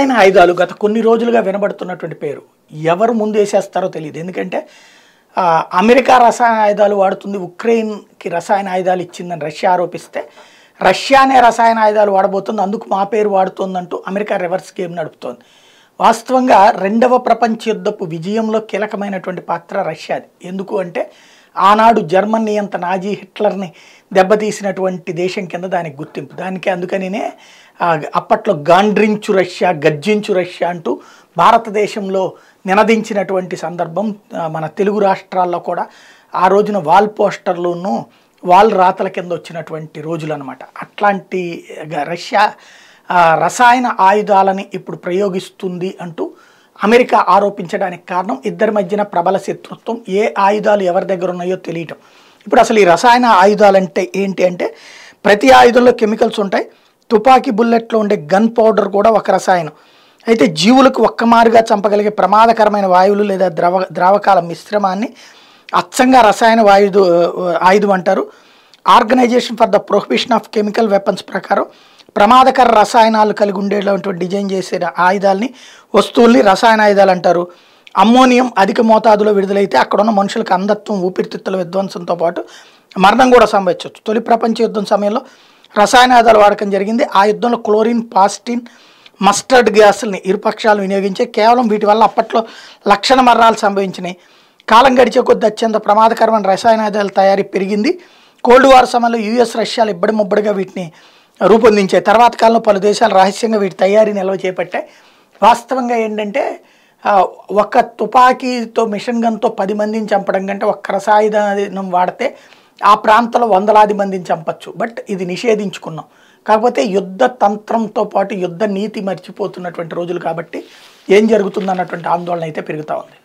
రసాయన ఆయుధాలు గత కొన్ని రోజులుగా వినబడుతున్నటువంటి పేరు ఎవరు ముందు వేసేస్తారో తెలియదు ఎందుకంటే అమెరికా రసాయన ఆయుధాలు వాడుతుంది ఉక్రెయిన్కి రసాయన ఆయుధాలు ఇచ్చిందని రష్యా ఆరోపిస్తే రష్యానే రసాయన ఆయుధాలు వాడబోతుంది అందుకు మా పేరు వాడుతుందంటూ అమెరికా రివర్స్ గేమ్ నడుపుతోంది వాస్తవంగా రెండవ ప్రపంచ యుద్ధపు విజయంలో కీలకమైనటువంటి పాత్ర రష్యాది ఎందుకు అంటే ఆనాడు జర్మనీ అంత నాజీ హిట్లర్ని దెబ్బతీసినటువంటి దేశం కింద దానికి గుర్తింపు దానికి అందుకనినే అప్పట్లో గాండ్రించు రష్యా గర్జించు రష్యా అంటూ భారతదేశంలో నినదించినటువంటి సందర్భం మన తెలుగు రాష్ట్రాల్లో కూడా ఆ రోజున వాల్ పోస్టర్లోనూ వాల్ రాతల కింద వచ్చినటువంటి రోజులు అనమాట అట్లాంటి రష్యా రసాయన ఆయుధాలని ఇప్పుడు ప్రయోగిస్తుంది అంటూ అమెరికా ఆరోపించడానికి కారణం ఇద్దరి మధ్యన ప్రబల శత్రుత్వం ఏ ఆయుధాలు ఎవరి దగ్గర ఉన్నాయో తెలియటం ఇప్పుడు అసలు ఈ రసాయన ఆయుధాలు అంటే ఏంటి అంటే ప్రతి ఆయుధంలో కెమికల్స్ ఉంటాయి తుపాకీ బుల్లెట్లో ఉండే గన్ పౌడర్ కూడా ఒక రసాయనం అయితే జీవులకు ఒక్కమారుగా చంపగలిగే ప్రమాదకరమైన వాయువులు లేదా ద్రవ ద్రావకాల మిశ్రమాన్ని అచ్చంగా రసాయన వాయుధు ఆయుధం అంటారు organisation for the prohibition of chemical weapons ప్రకారం ప్రమాదకర రసాయనాలు కలిగి ఉండేటువంటి డిజైన్ చేసిన ఆయుధాలని వస్తువుల్ని రసాయన ఆయుధాలు అంటారు అమ్మోనియం అధిక మోతాదులో విడుదలైతే అక్కడున్న మనుషులకు అంధత్వం ఊపిరితిత్తుల విధ్వంసంతో పాటు మరణం కూడా సంభవించవచ్చు తొలి ప్రపంచ యుద్ధం సమయంలో రసాయన ఆయుధాలు వాడకం జరిగింది ఆ యుద్ధంలో క్లోరిన్ పాస్టిన్ మస్టర్డ్ గ్యాస్ని ఇరుపక్షాలు వినియోగించే కేవలం వీటి వల్ల అప్పట్లో లక్షణ మరణాలు సంభవించినాయి కాలం గడిచే కొద్ది అత్యంత ప్రమాదకరమైన రసాయన ఆయుధాల తయారీ పెరిగింది కోల్డ్ వార్ సమయంలో యూఎస్ రష్యాలు ఇబ్బడి ముబ్బడిగా వీటిని రూపొందించే తర్వాత కాలంలో పలు దేశాలు రహస్యంగా వీటి తయారీ నిల్వ చేపట్టాయి వాస్తవంగా ఏంటంటే ఒక తుపాకీతో మిషన్ గన్తో పది మందిని చంపడం కంటే ఒక్క రసాయుధం వాడితే ఆ ప్రాంతంలో వందలాది మందిని చంపచ్చు బట్ ఇది నిషేధించుకున్నాం కాకపోతే యుద్ధ తంత్రంతో పాటు యుద్ధ నీతి మర్చిపోతున్నటువంటి రోజులు కాబట్టి ఏం జరుగుతుంది ఆందోళన అయితే పెరుగుతూ ఉంది